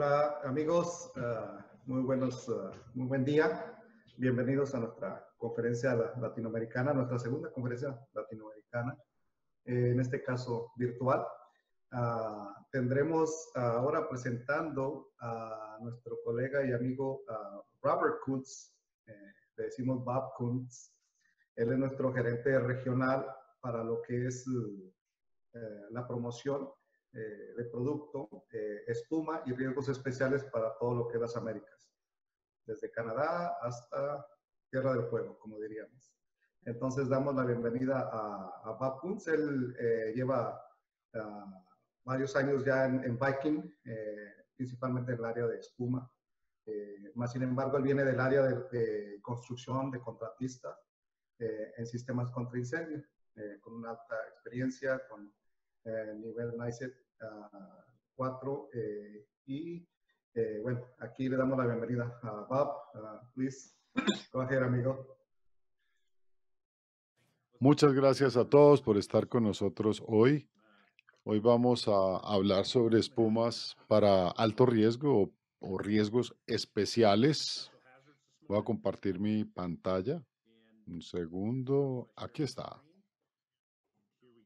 Hola amigos, eh, muy, buenos, eh, muy buen día. Bienvenidos a nuestra conferencia latinoamericana, nuestra segunda conferencia latinoamericana, eh, en este caso virtual. Ah, tendremos ahora presentando a nuestro colega y amigo ah, Robert Kuntz, le decimos Bob Kuntz. Él es nuestro gerente regional para lo que es la promoción eh, de producto, eh, espuma y riesgos especiales para todo lo que es las Américas, desde Canadá hasta Tierra del Fuego, como diríamos. Entonces damos la bienvenida a, a Bob Él eh, lleva ah, varios años ya en, Viking, principalmente en el área de espuma. más sin embargo, él viene del área de, construcción, de contratistas en sistemas contra incendio, con una alta experiencia, con eh, nivel NICE 4. Ah, eh, y eh, bueno, aquí le damos la bienvenida a Bob. amigo. Muchas gracias a todos por estar con nosotros hoy. Hoy vamos a hablar sobre espumas para alto riesgo o riesgos especiales. Voy a compartir mi pantalla. Un segundo. Aquí está.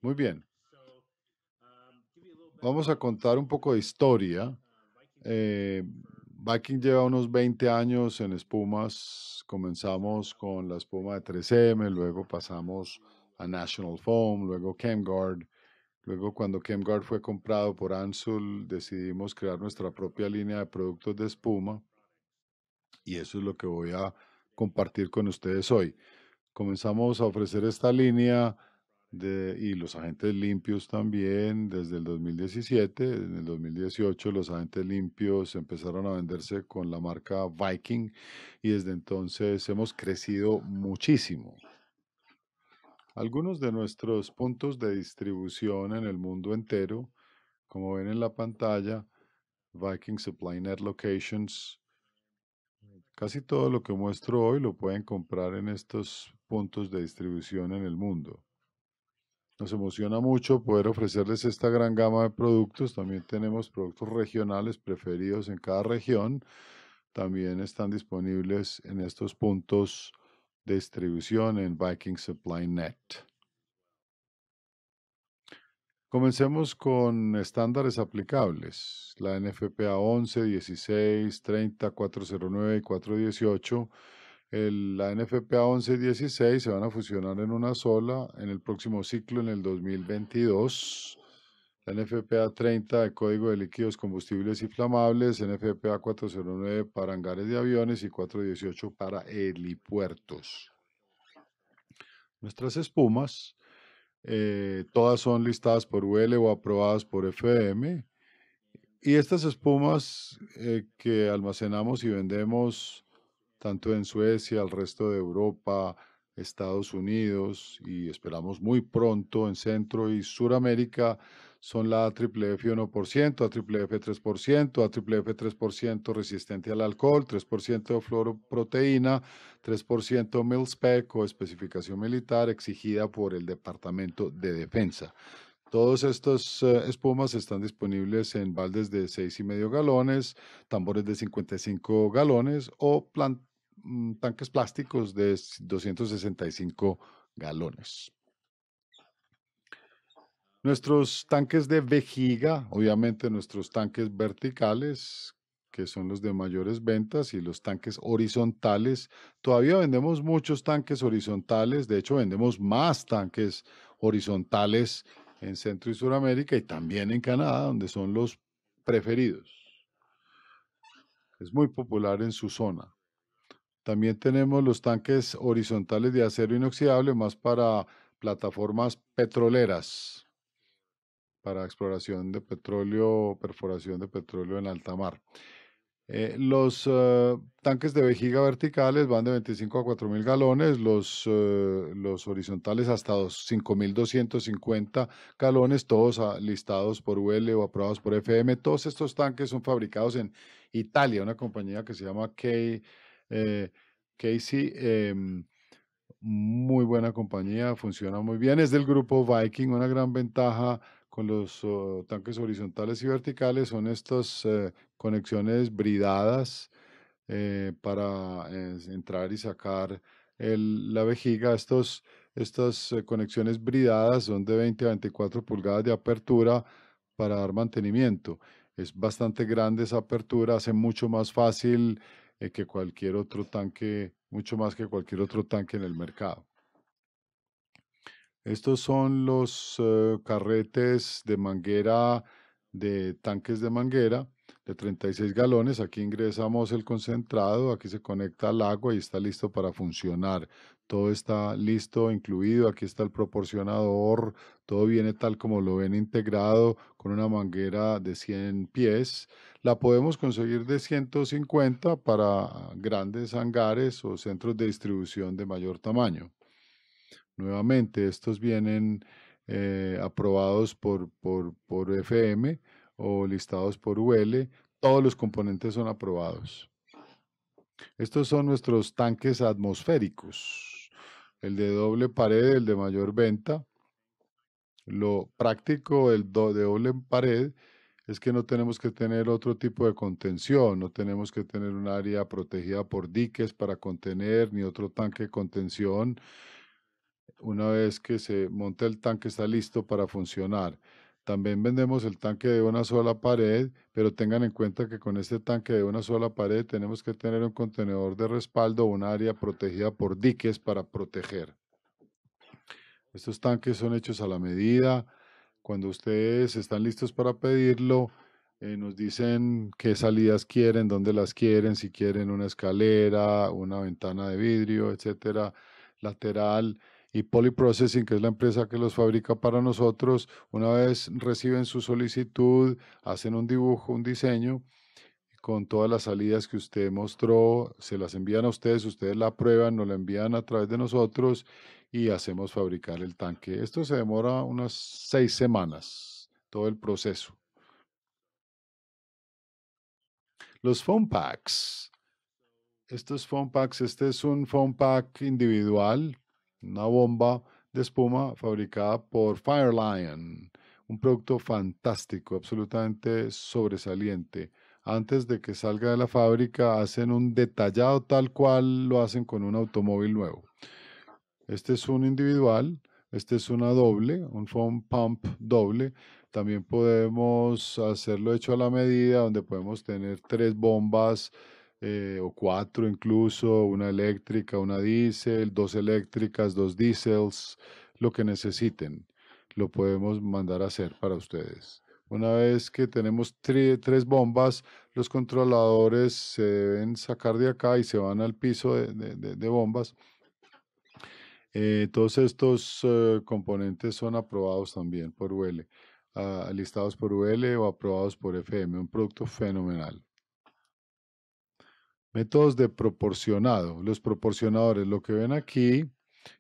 Muy bien. Vamos a contar un poco de historia. Eh, Viking lleva unos 20 años en espumas. Comenzamos con la espuma de 3M, luego pasamos a National Foam, luego ChemGuard. Luego, cuando ChemGuard fue comprado por Ansul, decidimos crear nuestra propia línea de productos de espuma. Y eso es lo que voy a compartir con ustedes hoy. Comenzamos a ofrecer esta línea y los agentes limpios también desde el 2017. En el 2018 los agentes limpios empezaron a venderse con la marca Viking y desde entonces hemos crecido muchísimo. Algunos de nuestros puntos de distribución en el mundo entero, como ven en la pantalla, Viking Supply Net Locations. Casi todo lo que muestro hoy lo pueden comprar en estos puntos de distribución en el mundo. Nos emociona mucho poder ofrecerles esta gran gama de productos. También tenemos productos regionales preferidos en cada región. También están disponibles en estos puntos de distribución en Viking Supply Net. Comencemos con estándares aplicables. La NFPA 11, 16, 30, 409 y 418 la NFPA 11-16 se van a fusionar en una sola en el próximo ciclo, en el 2022. La NFPA 30 de Código de Líquidos, Combustibles Inflamables, NFPA 409 para hangares de aviones y 418 para helipuertos. Nuestras espumas, eh, todas son listadas por UL o aprobadas por FM. Y estas espumas eh, que almacenamos y vendemos tanto en Suecia, el resto de Europa, Estados Unidos y esperamos muy pronto en Centro y Suramérica son la aff 1%, F 3%, aff 3% resistente al alcohol, 3% de fluoroproteína, 3% MILSPEC o especificación militar exigida por el Departamento de Defensa. Todos estos eh, espumas están disponibles en baldes de 6,5 galones, tambores de 55 galones o plantas Mm, tanques plásticos de 265 galones. Nuestros tanques de vejiga, obviamente nuestros tanques verticales, que son los de mayores ventas, y los tanques horizontales. Todavía vendemos muchos tanques horizontales, de hecho vendemos más tanques horizontales en Centro y Suramérica y también en Canadá, donde son los preferidos. Es muy popular en su zona. También tenemos los tanques horizontales de acero inoxidable, más para plataformas petroleras, para exploración de petróleo, perforación de petróleo en alta mar. Eh, los eh, tanques de vejiga verticales van de 25 a 4.000 galones, los, eh, los horizontales hasta 5.250 galones, todos listados por UL o aprobados por FM. Todos estos tanques son fabricados en Italia, una compañía que se llama K. Eh, Casey, em, muy buena compañía, funciona muy bien. Es del grupo Viking, una gran ventaja con los oh, tanques horizontales y verticales son estas eh, conexiones bridadas eh, para entrar y sacar la vejiga. Estos, estas conexiones bridadas son de 20 a 24 pulgadas de apertura para dar mantenimiento. Es bastante grande esa apertura, hace mucho más fácil eh, que cualquier otro tanque, mucho más que cualquier otro tanque en el mercado. Estos son los eh, carretes de manguera, de tanques de manguera de 36 galones. Aquí ingresamos el concentrado, aquí se conecta al agua y está listo para funcionar. Todo está listo, incluido. Aquí está el proporcionador. Todo viene tal como lo ven integrado con una manguera de 100 pies. La podemos conseguir de 150 para grandes hangares o centros de distribución de mayor tamaño. Nuevamente, estos vienen eh, aprobados por, por FM o listados por UL, todos los componentes son aprobados. Estos son nuestros tanques atmosféricos. El de doble pared, el de mayor venta. Lo práctico del do de doble pared es que no tenemos que tener otro tipo de contención, no tenemos que tener un área protegida por diques para contener, ni otro tanque de contención. Una vez que se monta el tanque está listo para funcionar. También vendemos el tanque de una sola pared, pero tengan en cuenta que con este tanque de una sola pared tenemos que tener un contenedor de respaldo, un área protegida por diques para proteger. Estos tanques son hechos a la medida. Cuando ustedes están listos para pedirlo, eh, nos dicen qué salidas quieren, dónde las quieren, si quieren una escalera, una ventana de vidrio, etcétera, lateral y Polyprocessing, que es la empresa que los fabrica para nosotros, una vez reciben su solicitud, hacen un dibujo, un diseño, con todas las salidas que usted mostró, se las envían a ustedes, ustedes la aprueban, nos la envían a través de nosotros y hacemos fabricar el tanque. Esto se demora unas seis semanas, todo el proceso. Los foam packs. Estos foam packs, este es un foam pack individual una bomba de espuma fabricada por Firelion, un producto fantástico, absolutamente sobresaliente. Antes de que salga de la fábrica, hacen un detallado tal cual lo hacen con un automóvil nuevo. Este es un individual, este es una doble, un foam pump doble. También podemos hacerlo hecho a la medida, donde podemos tener tres bombas eh, o cuatro incluso, una eléctrica, una diésel, dos eléctricas, dos diésels, lo que necesiten, lo podemos mandar a hacer para ustedes. Una vez que tenemos tres bombas, los controladores se deben sacar de acá y se van al piso de, bombas. Eh, todos estos eh, componentes son aprobados también por UL, ah, listados por UL o aprobados por FM, un producto fenomenal. Métodos de proporcionado. Los proporcionadores, lo que ven aquí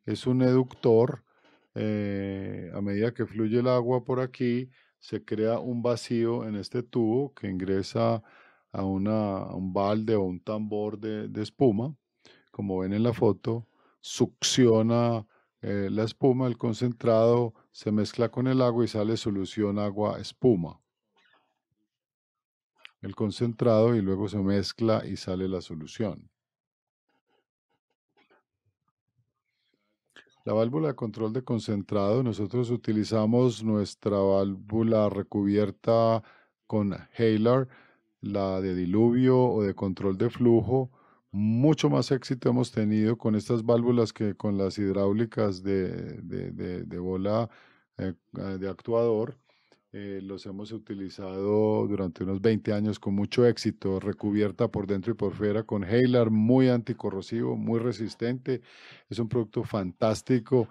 es un eductor. Eh, a medida que fluye el agua por aquí, se crea un vacío en este tubo que ingresa a, un balde o un tambor de, espuma. Como ven en la foto, succiona eh, la espuma, el concentrado se mezcla con el agua y sale solución agua-espuma el concentrado y luego se mezcla y sale la solución. La válvula de control de concentrado, nosotros utilizamos nuestra válvula recubierta con Halar, la de diluvio o de control de flujo. Mucho más éxito hemos tenido con estas válvulas que con las hidráulicas de, bola eh, de actuador. Eh, los hemos utilizado durante unos 20 años con mucho éxito, recubierta por dentro y por fuera con halar muy anticorrosivo, muy resistente. Es un producto fantástico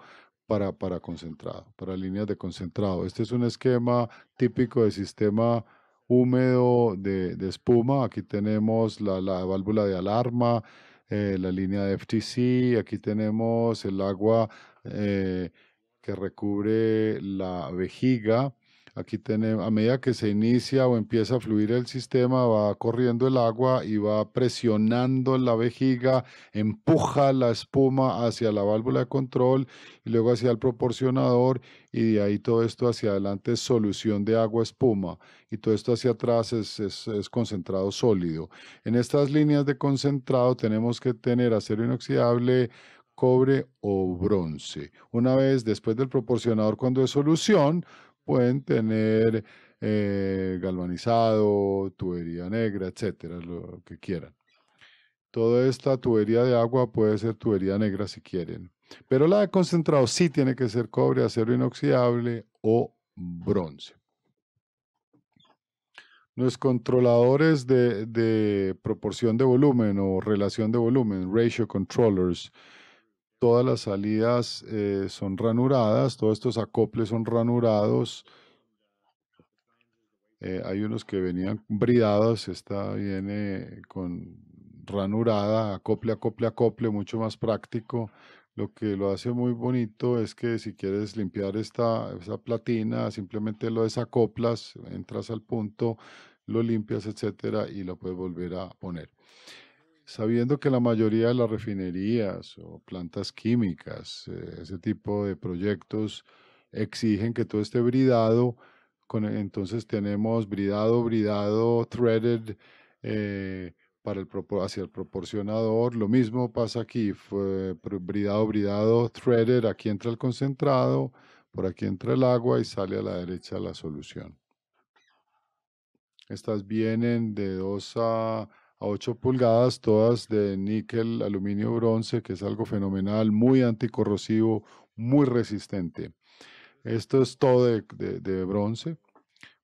para, concentrado, para líneas de concentrado. Este es un esquema típico de sistema húmedo de, espuma. Aquí tenemos la, válvula de alarma, eh, la línea de FTC, aquí tenemos el agua eh, que recubre la vejiga Aquí tenemos, a medida que se inicia o empieza a fluir el sistema, va corriendo el agua y va presionando la vejiga, empuja la espuma hacia la válvula de control y luego hacia el proporcionador y de ahí todo esto hacia adelante es solución de agua-espuma y todo esto hacia atrás es, concentrado sólido. En estas líneas de concentrado tenemos que tener acero inoxidable, cobre o bronce. Una vez después del proporcionador, cuando es solución, pueden tener eh, galvanizado, tubería negra, etcétera, lo que quieran. Toda esta tubería de agua puede ser tubería negra si quieren. Pero la de concentrado sí tiene que ser cobre, acero inoxidable o bronce. Los controladores de proporción de volumen o relación de volumen, ratio controllers, todas las salidas eh, son ranuradas, todos estos acoples son ranurados. Eh, hay unos que venían bridados, esta viene con ranurada, acople, acople, acople, mucho más práctico. Lo que lo hace muy bonito es que si quieres limpiar esta, esta platina, simplemente lo desacoplas, entras al punto, lo limpias, etcétera, y lo puedes volver a poner sabiendo que la mayoría de las refinerías o plantas químicas, eh, ese tipo de proyectos exigen que todo esté bridado, con, e, entonces tenemos bridado, bridado, threaded eh, para el, hacia el proporcionador. Lo mismo pasa aquí, fue bridado, bridado, threaded, aquí entra el concentrado, por aquí entra el agua y sale a la derecha la solución. Estas vienen de dos a a 8 pulgadas, todas de níquel, aluminio, bronce, que es algo fenomenal, muy anticorrosivo, muy resistente. Esto es todo de, bronce,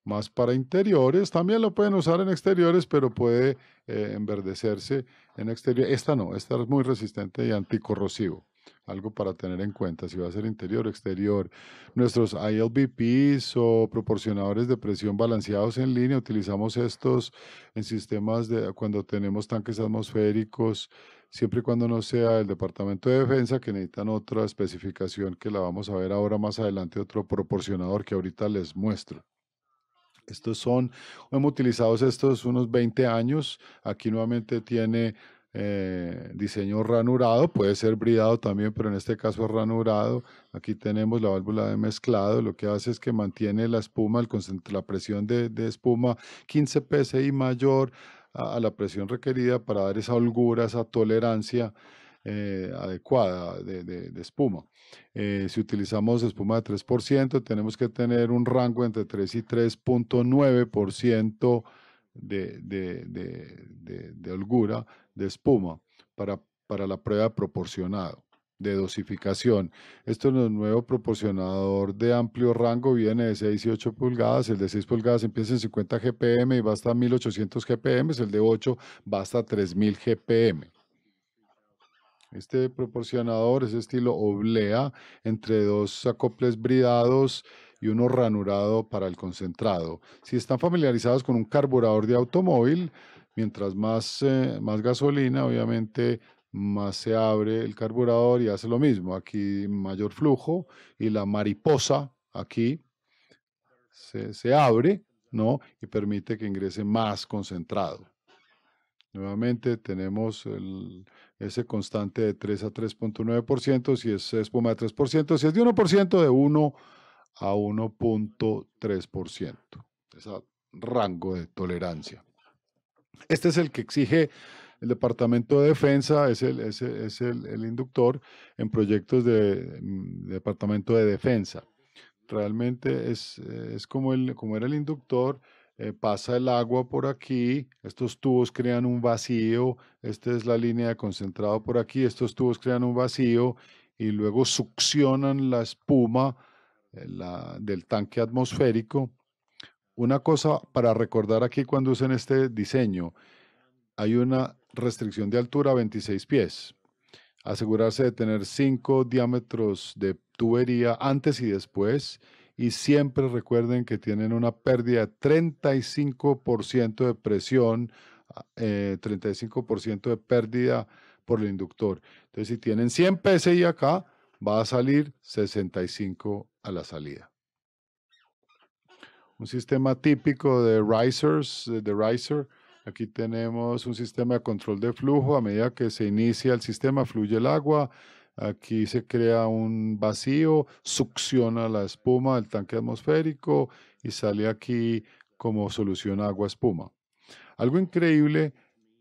más para interiores. También lo pueden usar en exteriores, pero puede eh, enverdecerse en exterior. Esta no, esta es muy resistente y anticorrosivo algo para tener en cuenta, si va a ser interior o exterior. Nuestros ILBPs o proporcionadores de presión balanceados en línea, utilizamos estos en sistemas de cuando tenemos tanques atmosféricos, siempre y cuando no sea el Departamento de Defensa, que necesitan otra especificación que la vamos a ver ahora más adelante, otro proporcionador que ahorita les muestro. Estos son, hemos utilizado estos unos 20 años. Aquí nuevamente tiene eh, diseño ranurado, puede ser bridado también, pero en este caso es ranurado. Aquí tenemos la válvula de mezclado, lo que hace es que mantiene la espuma, la presión de, espuma 15 psi mayor a, la presión requerida para dar esa holgura, esa tolerancia eh, adecuada de, espuma. Eh, si utilizamos espuma de 3%, tenemos que tener un rango entre 3 y 3.9% de, holgura de espuma para, para la prueba proporcionado de dosificación. Este nuevo proporcionador de amplio rango viene de 6 y 8 pulgadas, el de 6 pulgadas empieza en 50 GPM y va hasta 1800 GPM, el de 8 va hasta 3000 GPM. Este proporcionador es estilo oblea entre dos acoples bridados y uno ranurado para el concentrado. Si están familiarizados con un carburador de automóvil, mientras más, eh, más gasolina, obviamente más se abre el carburador y hace lo mismo. Aquí mayor flujo y la mariposa aquí se, abre, ¿no? Y permite que ingrese más concentrado. Nuevamente tenemos ese constante de 3 a 3.9%, si es espuma de 3%, si es de 1%, de 1 a 1.3%, ese rango de tolerancia. Este es el que exige el Departamento de Defensa, es el, es inductor en proyectos de, mm, Departamento de Defensa. Realmente es, es como, como, era el inductor, eh, pasa el agua por aquí, estos tubos crean un vacío, esta es la línea de concentrado por aquí, estos tubos crean un vacío y luego succionan la espuma eh, del tanque atmosférico. Una cosa para recordar aquí cuando usen este diseño, hay una restricción de altura a 26 pies. Asegurarse de tener 5 diámetros de tubería antes y después. Y siempre recuerden que tienen una pérdida de 35% de presión, 35% ah, eh, de pérdida por el inductor. Entonces, si tienen 100 PSI acá, va a salir 65 a la salida. Un sistema típico de risers, eh, de riser. Aquí tenemos un sistema de control de flujo. A medida que se inicia el sistema, fluye el agua. Aquí se crea un vacío, succiona la espuma del tanque atmosférico y sale aquí como solución agua-espuma. Algo increíble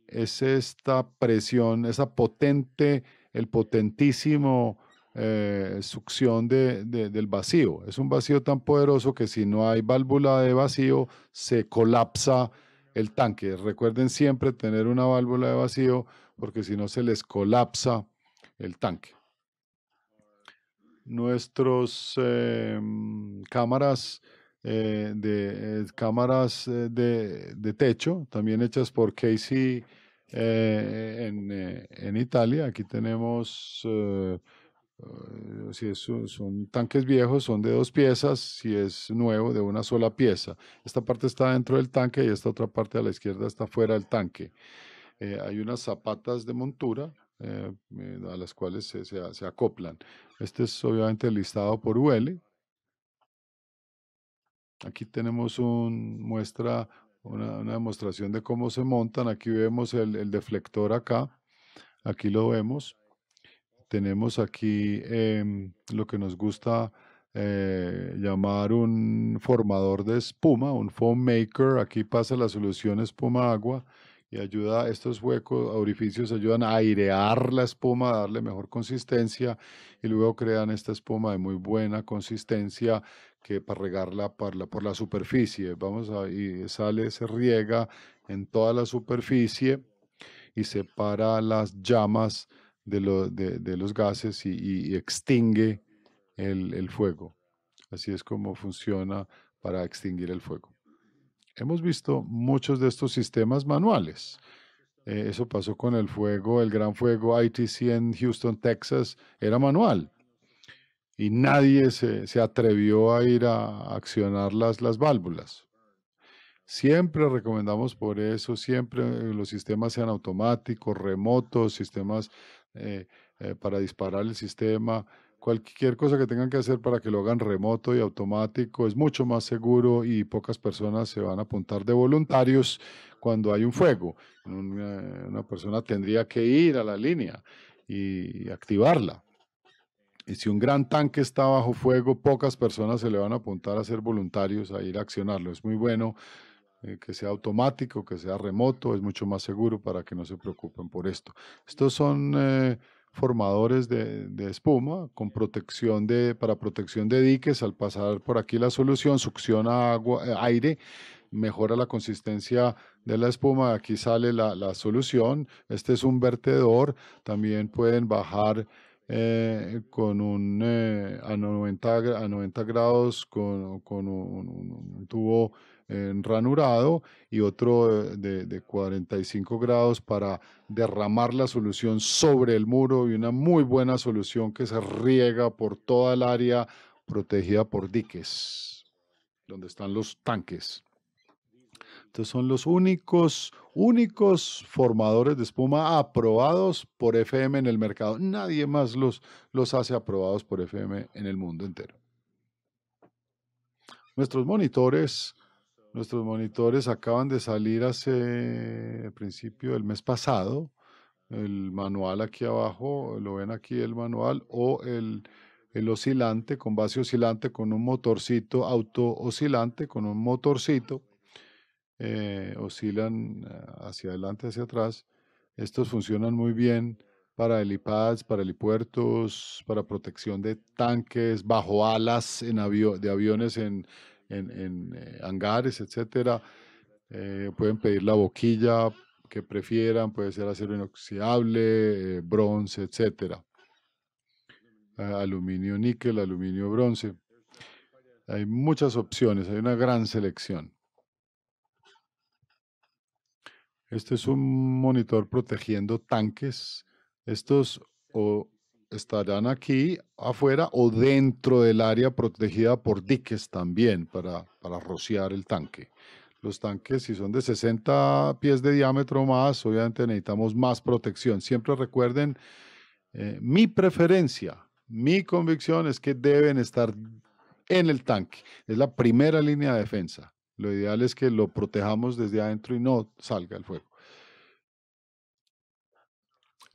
es esta presión, esa potente, el potentísimo eh, succión del vacío. Es un vacío tan poderoso que si no hay válvula de vacío, se colapsa el tanque. Recuerden siempre tener una válvula de vacío porque si no se les colapsa el tanque. Nuestros eh, mm, cámaras, eh, de, cámaras de, techo, también hechas por Casey en, Italia. Aquí tenemos... Ah, si son tanques viejos, son de dos piezas, si es nuevo, de una sola pieza. Esta parte está dentro del tanque y esta otra parte a la izquierda está fuera del tanque. Eh, hay unas zapatas de montura eh, eh, a las cuales se, acoplan. Este es obviamente listado por UL. Aquí tenemos un muestra, una, demostración de cómo se montan. Aquí vemos el, el deflector acá. Aquí lo vemos tenemos aquí em, lo que nos gusta eh, llamar un formador de espuma, un foam maker. Aquí pasa la solución espuma-agua y ayuda a estos huecos, orificios, ayudan a airear la espuma, a darle mejor consistencia y luego crean esta espuma de muy buena consistencia que para regarla por la, por la superficie. Vamos y sale, se riega en toda la superficie y separa las llamas de, de, los gases y, extingue el, fuego. Así es como funciona para extinguir el fuego. Hemos visto muchos de estos sistemas manuales. Eh, eso pasó con el fuego, el gran fuego ITC en Houston, Texas, era manual. Y nadie se, atrevió a ir a accionar las, las, válvulas. Siempre recomendamos por eso, siempre eh, los sistemas sean automáticos, remotos, sistemas eh, eh, para disparar el sistema, cualquier cosa que tengan que hacer para que lo hagan remoto y automático es mucho más seguro y pocas personas se van a apuntar de voluntarios cuando hay un fuego. Eh, una persona tendría que ir a la línea y activarla. Y si un gran tanque está bajo fuego, pocas personas se le van a apuntar a ser voluntarios, a ir a accionarlo. Es muy bueno eh, que sea automático, que sea remoto, es mucho más seguro para que no se preocupen por esto. Estos son eh, formadores de, espuma con protección de, para protección de diques. Al pasar por aquí la solución, succiona agua, eh, aire, mejora la consistencia de la espuma. Aquí sale la, solución. Este es un vertedor. También pueden bajar con un a, 90, grados con, un, tubo en ranurado y otro de, 45 grados para derramar la solución sobre el muro y una muy buena solución que se riega por toda el área protegida por diques, donde están los tanques. entonces son los únicos, únicos formadores de espuma aprobados por FM en el mercado. Nadie más los, los hace aprobados por FM en el mundo entero. Nuestros monitores Nuestros monitores acaban de salir hace principio del mes pasado. El manual aquí abajo, lo ven aquí el manual, o el, oscilante con base oscilante con un motorcito auto oscilante con un motorcito eh, oscilan ah, hacia adelante hacia atrás estos funcionan muy bien para helipads para helipuertos para protección de tanques bajo alas en de aviones en en, eh, hangares, etcétera. Eh, pueden pedir la boquilla que prefieran, puede ser acero inoxidable, eh, bronce, etcétera. Ah, aluminio níquel, aluminio bronce. Hay muchas opciones, hay una gran selección. Este es un monitor protegiendo tanques. Estos o estarán aquí afuera o dentro del área protegida por diques también para, rociar el tanque. Los tanques, si son de 60 pies de diámetro más, obviamente necesitamos más protección. Siempre recuerden, eh, mi preferencia, mi convicción es que deben estar en el tanque. Es la primera línea de defensa. Lo ideal es que lo protejamos desde adentro y no salga el fuego.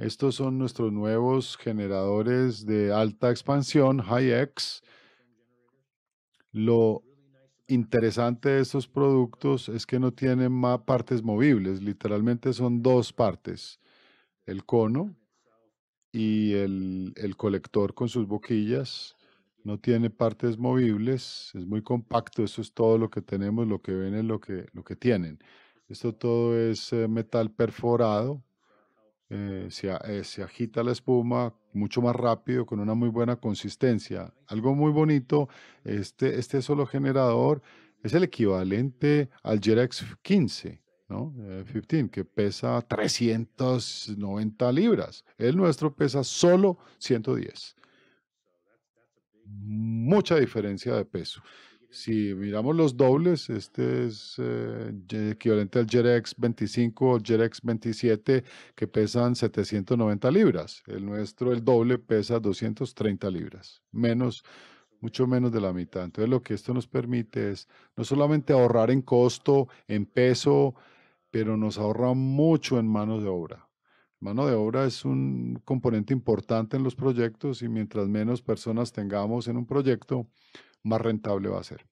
Estos son nuestros nuevos generadores de alta expansión, Hi-X. Lo interesante de estos productos es que no tienen más partes movibles, literalmente son dos partes, el cono y el, colector con sus boquillas. No tiene partes movibles, es muy compacto, eso es todo lo que tenemos, lo que ven es lo que, tienen. Esto todo es eh, metal perforado, eh, eh, se, agita la espuma mucho más rápido, con una muy buena consistencia. Algo muy bonito, este, este solo generador es el equivalente al Jerex 15, ¿no? 15, eh, que pesa 390 libras. El nuestro pesa solo 110. Mucha diferencia de peso. Si miramos los dobles, este es eh, equivalente al Jerex 25 o Jerex 27 que pesan 790 libras. El nuestro, el doble, pesa 230 libras, menos, mucho menos de la mitad. Entonces lo que esto nos permite es no solamente ahorrar en costo, en peso, pero nos ahorra mucho en mano de obra. Mano de obra es un componente importante en los proyectos y mientras menos personas tengamos en un proyecto, más rentable va a ser.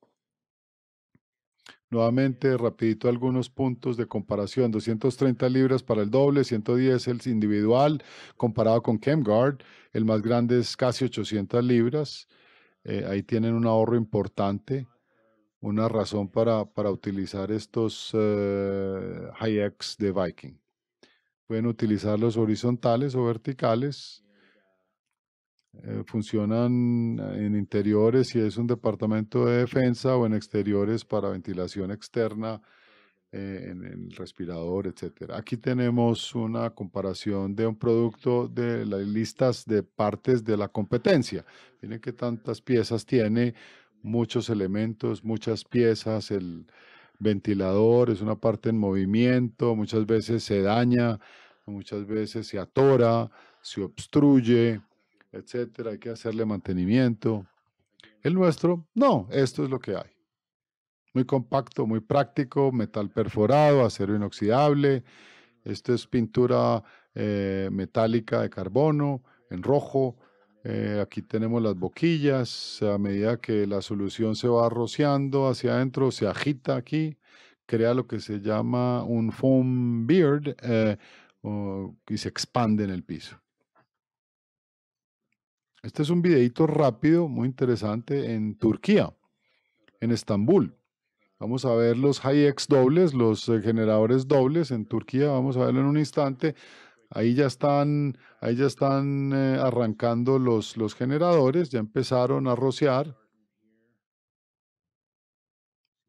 Nuevamente, rapidito algunos puntos de comparación. 230 libras para el doble, 110 el individual, comparado con ChemGuard. El más grande es casi 800 libras. Eh, ahí tienen un ahorro importante. Una razón para, utilizar estos eh, high de Viking. Pueden utilizar los horizontales o verticales. Eh, funcionan ah, en interiores si es un departamento de defensa o en exteriores para ventilación externa eh, en, el respirador, etc. Aquí tenemos una comparación de un producto de las listas de partes de la competencia. Miren que tantas piezas tiene, muchos elementos, muchas piezas, el ventilador es una parte en movimiento, muchas veces se daña, muchas veces se atora, se obstruye, etcétera, hay que hacerle mantenimiento. El nuestro, no, esto es lo que hay. Muy compacto, muy práctico, metal perforado, acero inoxidable. Esto es pintura eh, metálica de carbono en rojo. Eh, aquí tenemos las boquillas. A medida que la solución se va rociando hacia adentro, se agita aquí, crea lo que se llama un foam beard eh, y se expande en el piso. Este es un videito rápido, muy interesante, en Turquía, en Estambul. Vamos a ver los ex dobles, los eh, generadores dobles en Turquía. Vamos a verlo en un instante. Ahí ya están, ahí ya están eh, arrancando los, generadores, ya empezaron a rociar.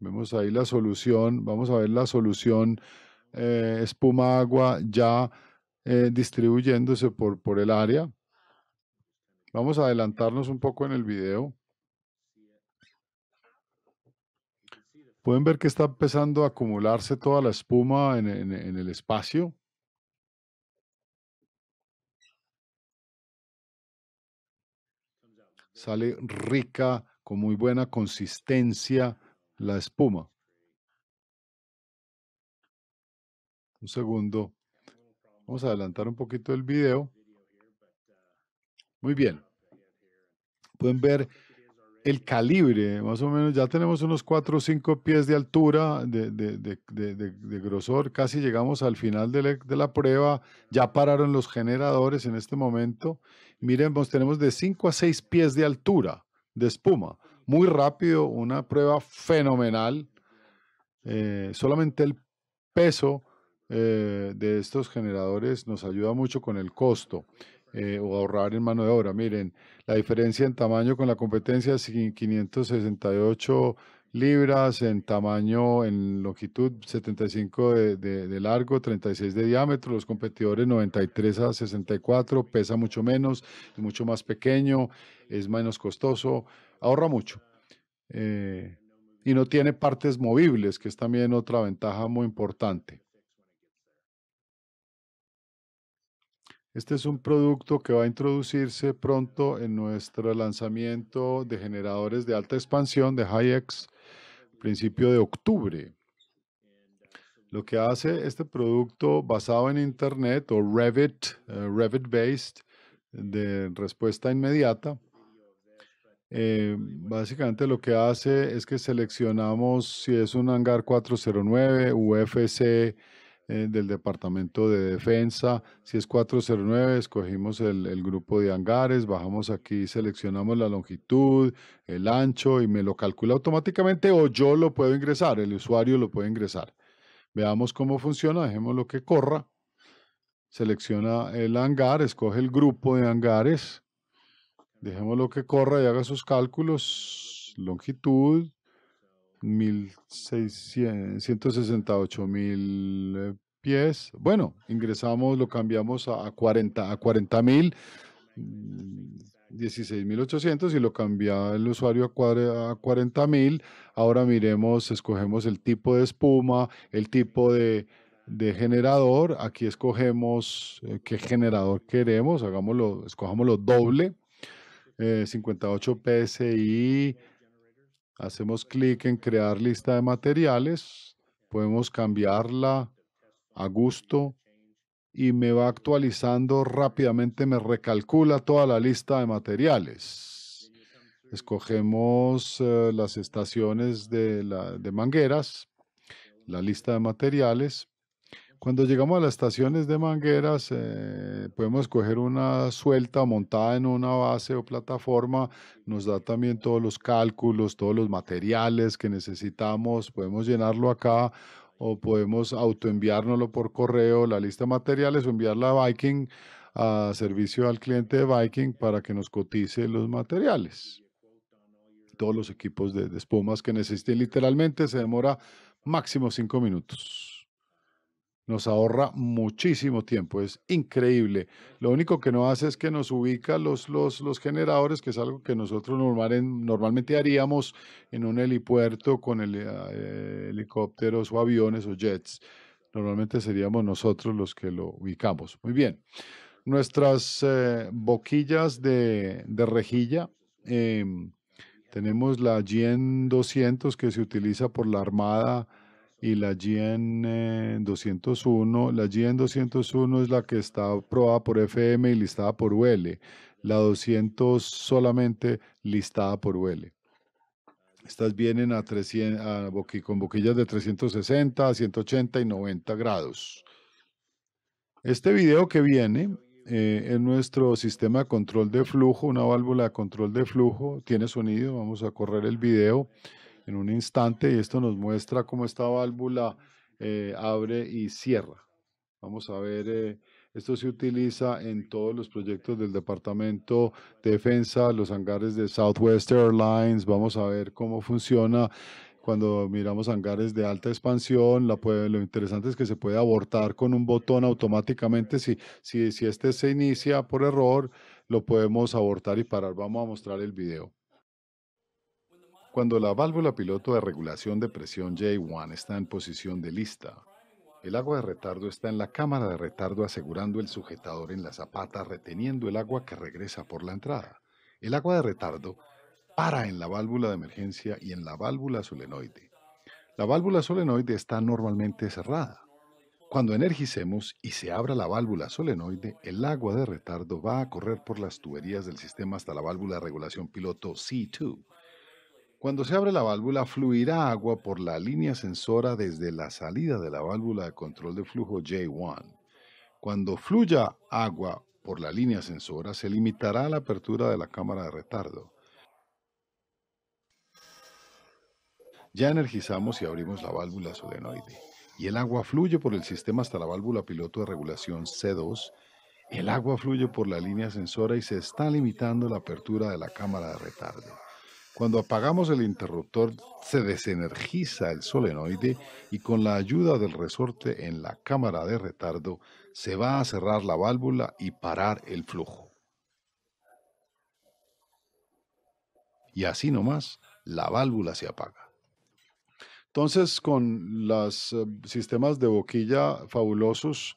Vemos ahí la solución, vamos a ver la solución eh, espuma agua ya distribuyéndose por, por el área. Vamos a adelantarnos un poco en el video. Pueden ver que está empezando a acumularse toda la espuma en, el espacio. Sale rica, con muy buena consistencia la espuma. Un segundo. Vamos a adelantar un poquito el video. Muy bien. Pueden ver el calibre, más o menos ya tenemos unos 4 o 5 pies de altura, de, grosor, casi llegamos al final de la, prueba, ya pararon los generadores en este momento. Miren, pues, tenemos de 5 a 6 pies de altura de espuma, muy rápido, una prueba fenomenal. Eh, solamente el peso eh, de estos generadores nos ayuda mucho con el costo. Eh, o ahorrar en mano de obra. Miren, la diferencia en tamaño con la competencia es 568 libras, en tamaño, en longitud 75 de, largo, 36 de diámetro, los competidores 93 a 64, pesa mucho menos, es mucho más pequeño, es menos costoso, ahorra mucho. Eh, y no tiene partes movibles, que es también otra ventaja muy importante. Este es un producto que va a introducirse pronto en nuestro lanzamiento de generadores de alta expansión de HIEX principio de octubre. Lo que hace este producto basado en Internet o Revit, eh, Revit-based, de respuesta inmediata, eh, básicamente lo que hace es que seleccionamos si es un hangar 409, UFC eh, del Departamento de Defensa. Si es 409, escogimos el, grupo de hangares, bajamos aquí, seleccionamos la longitud, el ancho y me lo calcula automáticamente o yo lo puedo ingresar, el usuario lo puede ingresar. Veamos cómo funciona, dejemos lo que corra. Selecciona el hangar, escoge el grupo de hangares. Dejemos lo que corra y haga sus cálculos. Longitud, 168 mil eh, pies. Bueno, ingresamos, lo cambiamos a, 40 a 40 mil. 16.800 mm, y lo cambia el usuario a mil Ahora miremos, escogemos el tipo de espuma, el tipo de, generador. Aquí escogemos eh, qué generador queremos, hagámoslo, lo doble. 58 eh, PSI, Hacemos clic en crear lista de materiales. Podemos cambiarla a gusto y me va actualizando rápidamente, me recalcula toda la lista de materiales. Escogemos eh, las estaciones de mangueras, la lista de materiales cuando llegamos a las estaciones de mangueras, eh, podemos coger una suelta montada en una base o plataforma. Nos da también todos los cálculos, todos los materiales que necesitamos. Podemos llenarlo acá o podemos autoenviárnoslo por correo, la lista de materiales o enviarla a Viking, a servicio al cliente de Viking para que nos cotice los materiales. Todos los equipos de, de espumas que necesiten literalmente se demora máximo cinco minutos nos ahorra muchísimo tiempo, es increíble. Lo único que no hace es que nos ubica los, los, generadores, que es algo que nosotros normalmente haríamos en un helipuerto con eh, helicópteros o aviones o jets. Normalmente seríamos nosotros los que lo ubicamos. Muy bien. Nuestras eh, boquillas de, rejilla. Em, tenemos la yen 200 que se utiliza por la Armada y la GN 201. Eh, la GN 201 es la que está probada por FM y listada por UL. La 200 solamente listada por UL. Estas vienen con boquillas de 360, 180 y 90 grados. Este video que viene eh, es en nuestro sistema de control de flujo, una válvula de control de flujo, tiene sonido, vamos a correr el video en un instante y esto nos muestra cómo esta válvula eh, abre y cierra. Vamos a ver, eh, esto se utiliza en todos los proyectos del Departamento de Defensa, los hangares de Southwest Airlines, vamos a ver cómo funciona cuando miramos hangares de alta expansión, lo interesante es que se puede abortar con un botón automáticamente. Si, si, si este se inicia por error, lo podemos abortar y parar. Vamos a mostrar el video. Cuando la válvula piloto de regulación de presión J1 está en posición de lista, el agua de retardo está en la cámara de retardo asegurando el sujetador en la zapata reteniendo el agua que regresa por la entrada. El agua de retardo para en la válvula de emergencia y en la válvula solenoide. La válvula solenoide está normalmente cerrada. Cuando energicemos y se abra la válvula solenoide, el agua de retardo va a correr por las tuberías del sistema hasta la válvula de regulación piloto C2 cuando se abre la válvula, fluirá agua por la línea sensora desde la salida de la válvula de control de flujo J1. Cuando fluya agua por la línea sensora, se limitará la apertura de la cámara de retardo. Ya energizamos y abrimos la válvula solenoide y el agua fluye por el sistema hasta la válvula piloto de regulación C2. El agua fluye por la línea sensora y se está limitando la apertura de la cámara de retardo. Cuando apagamos el interruptor, se desenergiza el solenoide y con la ayuda del resorte en la cámara de retardo, se va a cerrar la válvula y parar el flujo. Y así nomás, la válvula se apaga. Entonces, con los eh, sistemas de boquilla fabulosos,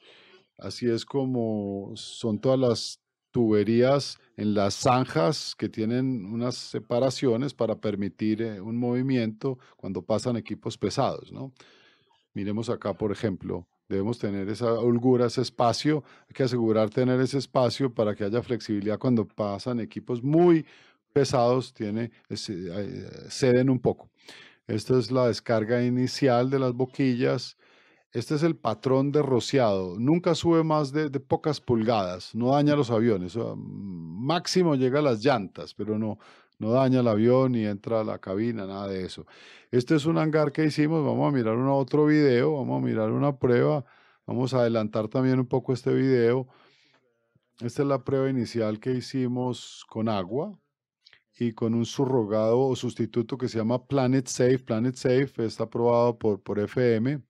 así es como son todas las tuberías en las zanjas que tienen unas separaciones para permitir eh, un movimiento cuando pasan equipos pesados, ¿no? Miremos acá, por ejemplo, debemos tener esa holgura, ese espacio, hay que asegurar tener ese espacio para que haya flexibilidad cuando pasan equipos muy pesados, tiene, eh, eh, ceden un poco. Esta es la descarga inicial de las boquillas, este es el patrón de rociado. Nunca sube más de, pocas pulgadas. No daña los aviones. máximo llega a las llantas, pero no, no daña el avión ni entra a la cabina, nada de eso. Este es un hangar que hicimos, vamos a mirar otro video, vamos a mirar una prueba, vamos a adelantar también un poco este video. Esta es la prueba inicial que hicimos con agua y con un surrogado o sustituto que se llama Planet Safe. Planet Safe está aprobado por, por FM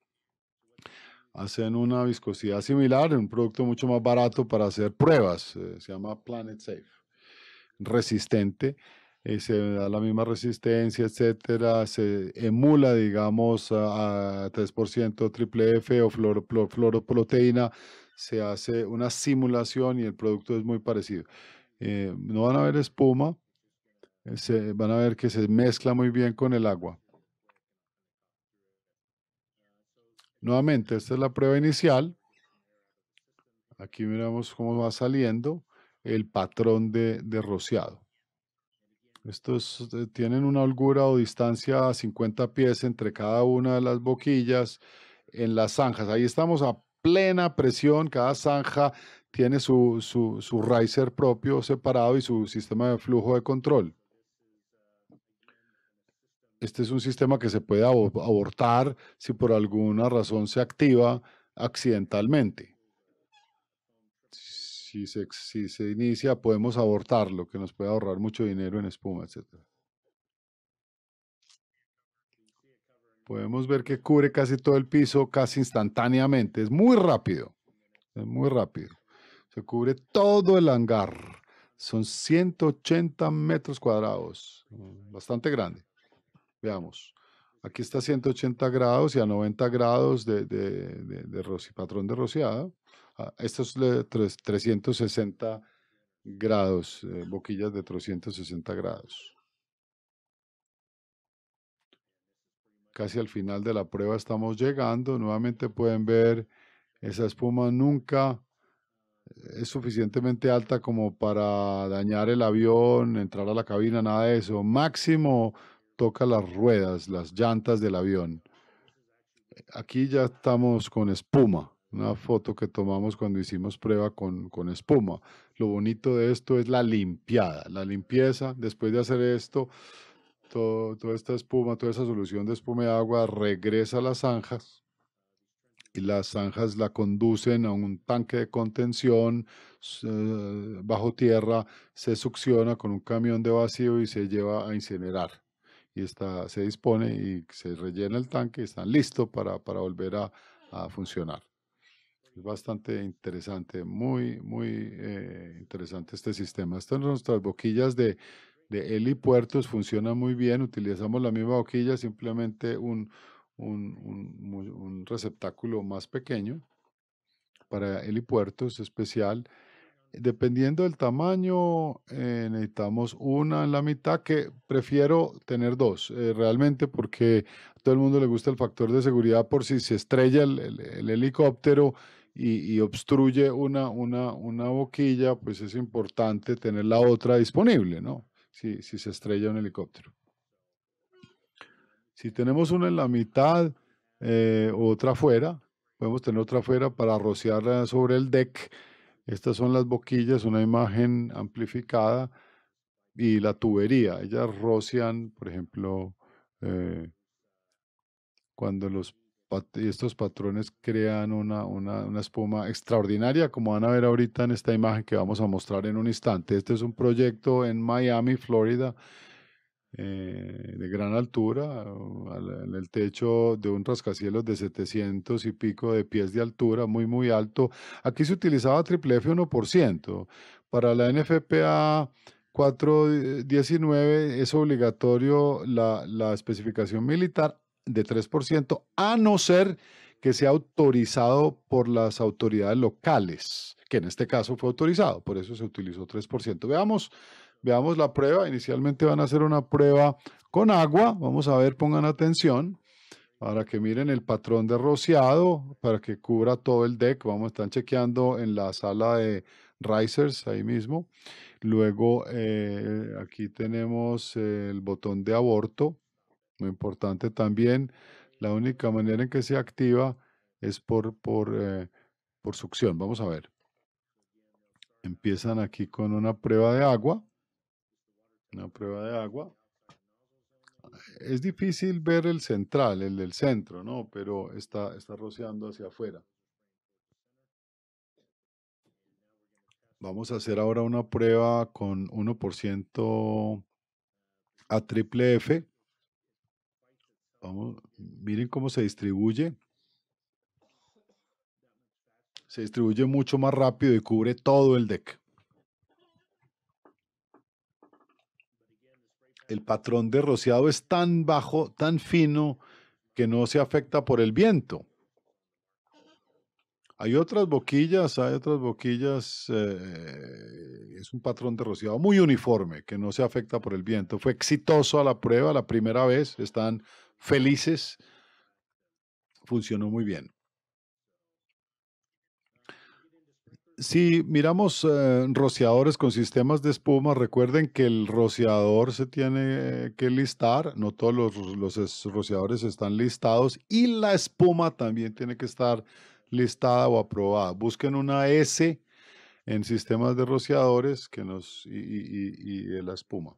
hacen una viscosidad similar, un producto mucho más barato para hacer pruebas, eh, se llama Planet Safe, resistente, eh, se da la misma resistencia, etcétera, se emula, digamos, a, 3% triple F o fluoroproteína, se hace una simulación y el producto es muy parecido. Eh, no van a ver espuma, se, van a ver que se mezcla muy bien con el agua. Nuevamente, esta es la prueba inicial. Aquí miramos cómo va saliendo el patrón de, rociado. Estos eh, tienen una holgura o distancia a 50 pies entre cada una de las boquillas en las zanjas. Ahí estamos a plena presión, cada zanja tiene su, su, su riser propio separado y su sistema de flujo de control este es un sistema que se puede abortar si por alguna razón se activa accidentalmente. Si se, si se inicia, podemos abortarlo, que nos puede ahorrar mucho dinero en espuma, etc. Podemos ver que cubre casi todo el piso casi instantáneamente. Es muy rápido. Es muy rápido. Se cubre todo el hangar. Son 180 metros cuadrados. Mm, bastante grande. Veamos. Aquí está a 180 grados y a 90 grados de, de, de, patrón de rociado. Ah, esto es 360 grados, eh, boquillas de 360 grados. Casi al final de la prueba estamos llegando. Nuevamente pueden ver esa espuma nunca es suficientemente alta como para dañar el avión, entrar a la cabina, nada de eso. Máximo toca las ruedas, las llantas del avión. Aquí ya estamos con espuma, una foto que tomamos cuando hicimos prueba con, espuma. Lo bonito de esto es la limpiada, la limpieza. Después de hacer esto, toda esta espuma, toda esa solución de espuma y agua regresa a las zanjas y las zanjas la conducen a un tanque de contención bajo tierra, se succiona con un camión de vacío y se lleva a incinerar y se dispone y se rellena el tanque, están listos para, para volver a, a funcionar. Es bastante interesante, muy, muy eh, interesante este sistema. Estas son nuestras boquillas de, de funcionan muy bien, utilizamos la misma boquilla, simplemente un, un, un, un receptáculo más pequeño para helipuertos especial Dependiendo del tamaño, eh, necesitamos una en la mitad, que prefiero tener dos, eh, realmente, porque a todo el mundo le gusta el factor de seguridad por si se estrella el, helicóptero y, obstruye una, una, una boquilla, pues es importante tener la otra disponible, ¿no? Si, se estrella un helicóptero. Si tenemos una en la mitad, eh, otra afuera, podemos tener otra afuera para rociarla sobre el deck estas son las boquillas, una imagen amplificada y la tubería. Ellas rocian, por ejemplo, eh, cuando los estos patrones crean una, una, espuma extraordinaria, como van a ver ahorita en esta imagen que vamos a mostrar en un instante. Este es un proyecto en Miami, Florida, eh, de gran altura, en el techo de un rascacielos de 700 y pico de pies de altura, muy, muy alto. Aquí se utilizaba triple F 1%. Para la NFPA 419 eh, es obligatorio la, la especificación militar de 3%, a no ser que sea autorizado por las autoridades locales, que en este caso fue autorizado, por eso se utilizó 3%. Veamos Veamos la prueba. Inicialmente van a hacer una prueba con agua. Vamos a ver, pongan atención para que miren el patrón de rociado, para que cubra todo el deck. Vamos, están chequeando en la sala de risers ahí mismo. Luego eh, aquí tenemos el botón de aborto, muy importante también. La única manera en que se activa es por, por eh, succión. Vamos a ver. Empiezan aquí con una prueba de agua. Una prueba de agua. Es difícil ver el central, el del centro, ¿no? Pero está, está rociando hacia afuera. Vamos a hacer ahora una prueba con 1% a triple F. Vamos, miren cómo se distribuye. Se distribuye mucho más rápido y cubre todo el deck. el patrón de rociado es tan bajo, tan fino, que no se afecta por el viento. Hay otras boquillas, hay otras boquillas, eh, es un patrón de rociado muy uniforme, que no se afecta por el viento. Fue exitoso a la prueba la primera vez, están felices, funcionó muy bien. si miramos eh, rociadores con sistemas de espuma, recuerden que el rociador se tiene que listar, no todos los, rociadores están listados y la espuma también tiene que estar listada o aprobada. Busquen una S en sistemas de rociadores que nos, y, la espuma.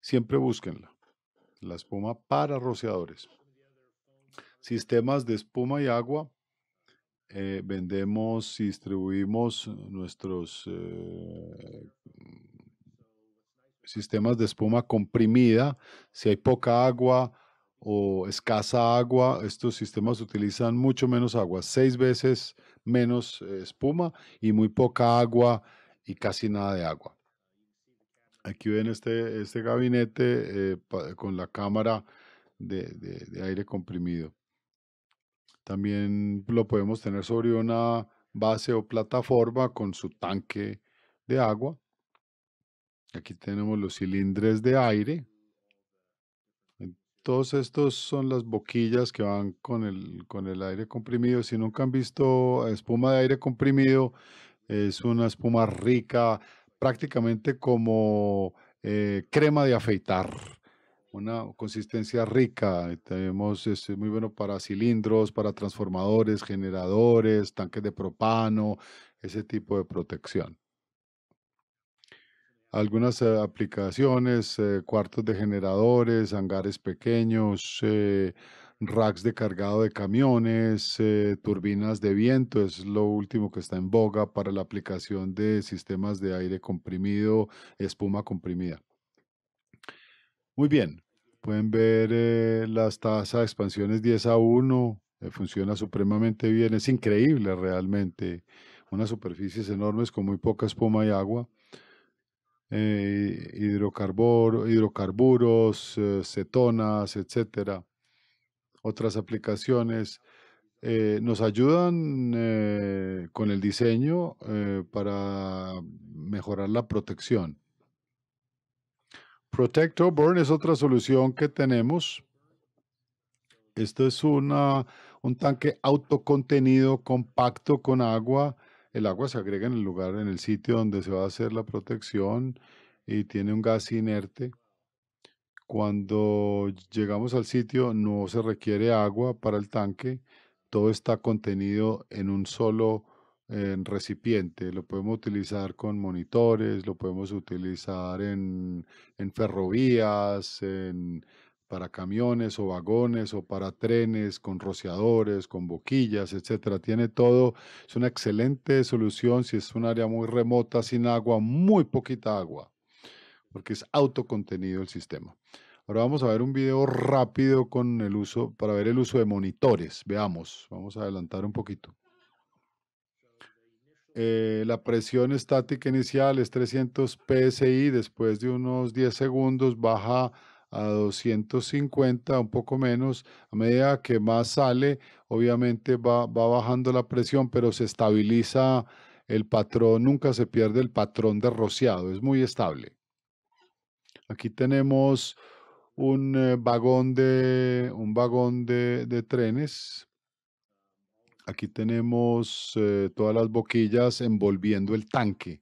Siempre búsquenla, la espuma para rociadores. Sistemas de espuma y agua, eh, vendemos y distribuimos nuestros eh, sistemas de espuma comprimida. Si hay poca agua o escasa agua, estos sistemas utilizan mucho menos agua, seis veces menos eh, espuma y muy poca agua y casi nada de agua. Aquí ven este, este gabinete con la cámara de aire comprimido. También lo podemos tener sobre una base o plataforma con su tanque de agua. Aquí tenemos los cilindres de aire. Todos estos son las boquillas que van con el, aire comprimido. Si nunca han visto espuma de aire comprimido, es una espuma rica, prácticamente como eh, crema de afeitar una consistencia rica. Tenemos es este, muy bueno para cilindros, para transformadores, generadores, tanques de propano, ese tipo de protección. Algunas eh, aplicaciones, eh, cuartos de generadores, hangares pequeños, eh, racks de cargado de camiones, turbinas de viento, es lo último que está en boga para la aplicación de sistemas de aire comprimido, espuma comprimida. Muy bien. Pueden ver eh, las tasas de expansiones 10 a 1, eh, funciona supremamente bien, es increíble realmente. Unas superficies enormes con muy poca espuma y agua. Eh, hidrocarburos, eh, cetonas, etcétera. Otras aplicaciones nos ayudan con el diseño para mejorar la protección Protector Burn es otra solución que tenemos. Esto es un tanque autocontenido, compacto con agua. El agua se agrega en el lugar, en el sitio donde se va a hacer la protección y tiene un gas inerte. Cuando llegamos al sitio no se requiere agua para el tanque. Todo está contenido en un solo en recipiente, lo podemos utilizar con monitores, lo podemos utilizar en, ferrovías, para camiones o vagones o para trenes con rociadores, con boquillas, etcétera. Tiene todo, es una excelente solución si es un área muy remota, sin agua, muy poquita agua, porque es autocontenido el sistema. Ahora vamos a ver un video rápido con el uso, para ver el uso de monitores. Veamos, vamos a adelantar un poquito. Eh, la presión estática inicial es 300 psi, después de unos 10 segundos baja a 250, un poco menos. A medida que más sale, obviamente va, bajando la presión, pero se estabiliza el patrón, nunca se pierde el patrón de rociado, es muy estable. Aquí tenemos un eh, vagón de trenes Aquí tenemos eh, todas las boquillas envolviendo el tanque.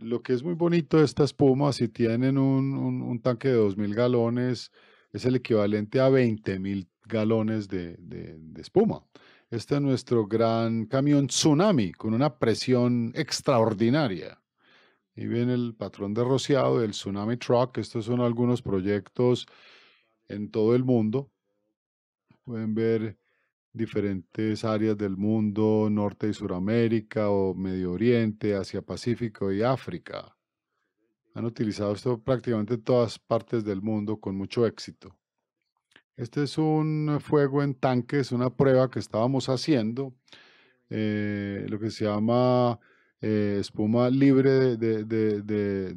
Lo que es muy bonito de esta espuma, si tienen un, tanque de 2.000 galones, es el equivalente a 20.000 galones de, espuma. Este es nuestro gran camión tsunami con una presión extraordinaria. Y ven el patrón de rociado del Tsunami Truck. Estos son algunos proyectos en todo el mundo. Pueden ver diferentes áreas del mundo, Norte y Suramérica o Medio Oriente, Asia Pacífico y África. Han utilizado esto prácticamente en todas partes del mundo con mucho éxito. Este es un fuego en tanque, es una prueba que estábamos haciendo, eh, lo que se llama eh, espuma libre de, de, de,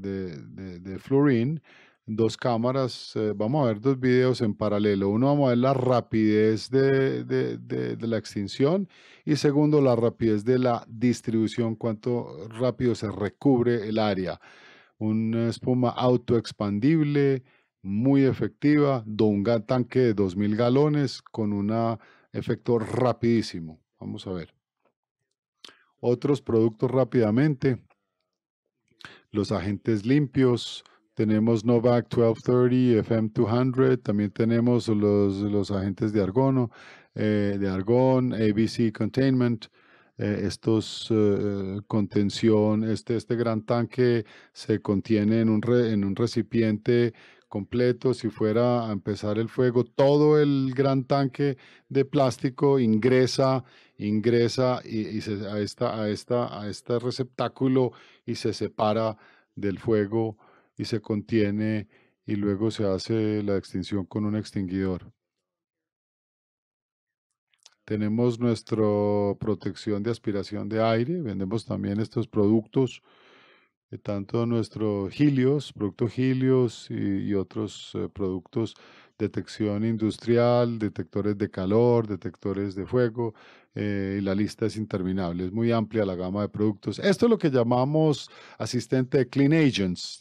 dos cámaras, eh, vamos a ver dos videos en paralelo. Uno, vamos a ver la rapidez de, la extinción y segundo, la rapidez de la distribución, cuánto rápido se recubre el área. Una espuma autoexpandible, muy efectiva, de un tanque de 2.000 galones con un efecto rapidísimo. Vamos a ver. Otros productos rápidamente. Los agentes limpios, tenemos Novak 1230, FM 200, también tenemos los, los agentes de Argono, eh, de argón ABC Containment, eh, estos eh, contención, este, este gran tanque se contiene en un, recipiente completo, si fuera a empezar el fuego, todo el gran tanque de plástico ingresa, ingresa a, a, esta, a este receptáculo y se separa del fuego y se contiene y luego se hace la extinción con un extinguidor. Tenemos nuestra protección de aspiración de aire, vendemos también estos productos, eh, tanto nuestros gilios, producto gilios y, otros eh, productos detección industrial, detectores de calor, detectores de fuego, eh, y la lista es interminable, es muy amplia la gama de productos. Esto es lo que llamamos asistente de Clean Agents.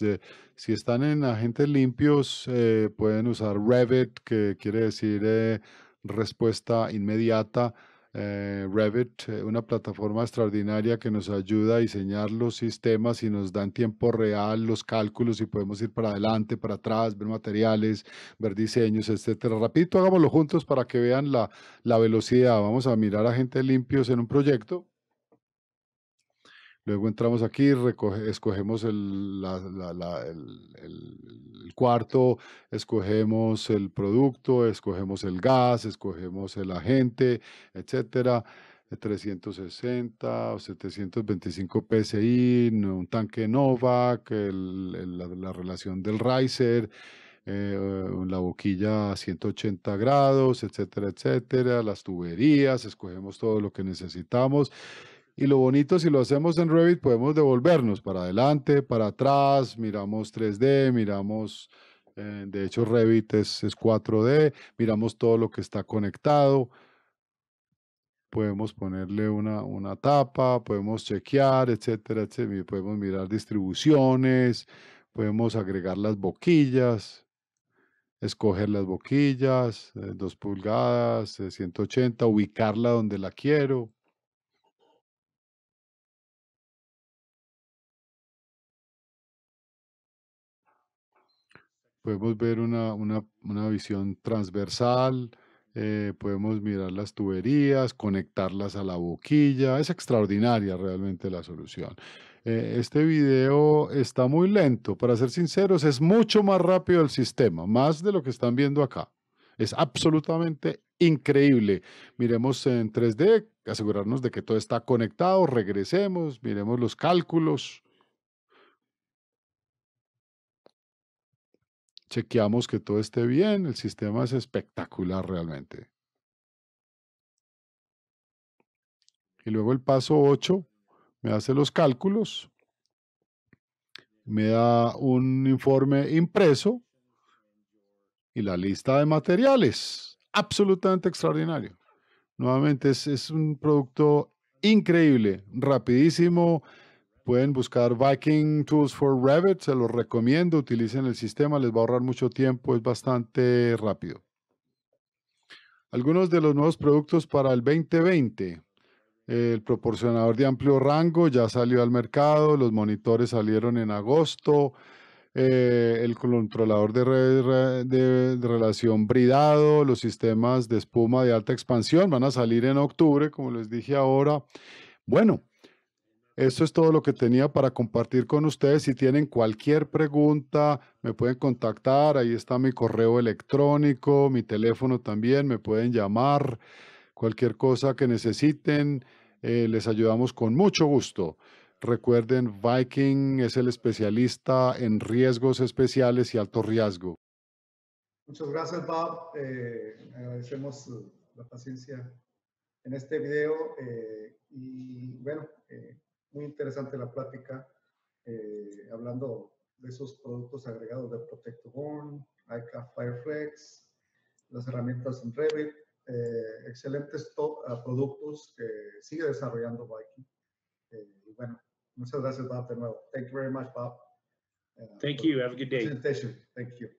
si están en agentes limpios, eh, pueden usar Revit, que quiere decir eh, respuesta inmediata eh, Revit, eh, una plataforma extraordinaria que nos ayuda a diseñar los sistemas y nos da en tiempo real los cálculos y podemos ir para adelante, para atrás, ver materiales, ver diseños, etcétera. Rapidito, hagámoslo juntos para que vean la, la velocidad. Vamos a mirar a gente limpios en un proyecto. Luego entramos aquí, escogemos el, cuarto, escogemos el producto, escogemos el gas, escogemos el agente, etcétera. 360 o 725 PSI, un tanque Novak, la, relación del riser, eh, la boquilla a 180 grados, etcétera, etcétera, las tuberías, escogemos todo lo que necesitamos y lo bonito, si lo hacemos en Revit, podemos devolvernos para adelante, para atrás, miramos 3D, miramos, eh, de hecho Revit es, 4D, miramos todo lo que está conectado, podemos ponerle una, una tapa, podemos chequear, etcétera, etcétera, podemos mirar distribuciones, podemos agregar las boquillas, escoger las boquillas, 2 eh, pulgadas, 180, eh, ubicarla donde la quiero. podemos ver una, visión transversal, eh, podemos mirar las tuberías, conectarlas a la boquilla. Es extraordinaria realmente la solución. Eh, este video está muy lento. Para ser sinceros, es mucho más rápido el sistema, más de lo que están viendo acá. Es absolutamente increíble. Miremos en 3D, asegurarnos de que todo está conectado, regresemos, miremos los cálculos. chequeamos que todo esté bien, el sistema es espectacular realmente. Y luego el paso 8 me hace los cálculos, me da un informe impreso y la lista de materiales. Absolutamente extraordinario. Nuevamente es, es un producto increíble, rapidísimo, Pueden buscar Viking Tools for Revit, se los recomiendo, utilicen el sistema, les va a ahorrar mucho tiempo, es bastante rápido. Algunos de los nuevos productos para el 2020. El proporcionador de amplio rango ya salió al mercado, los monitores salieron en agosto, eh, el controlador de, de, relación bridado, los sistemas de espuma de alta expansión van a salir en octubre, como les dije ahora. Bueno, eso es todo lo que tenía para compartir con ustedes. Si tienen cualquier pregunta, me pueden contactar. Ahí está mi correo electrónico, mi teléfono también. Me pueden llamar. Cualquier cosa que necesiten, eh, les ayudamos con mucho gusto. Recuerden, Viking es el especialista en riesgos especiales y alto riesgo. Muchas gracias, Bob. Eh, agradecemos la paciencia en este video eh, y bueno, muy interesante la plática, eh, hablando de esos productos agregados de Protect Born, ICA Fireflex, las herramientas en Revit, eh, excelentes ah, productos que sigue desarrollando Viking. Eh, bueno, muchas gracias, Bob, de nuevo. Thank you very much, Bob. Thank you. Have a good day. Presentation. Thank you.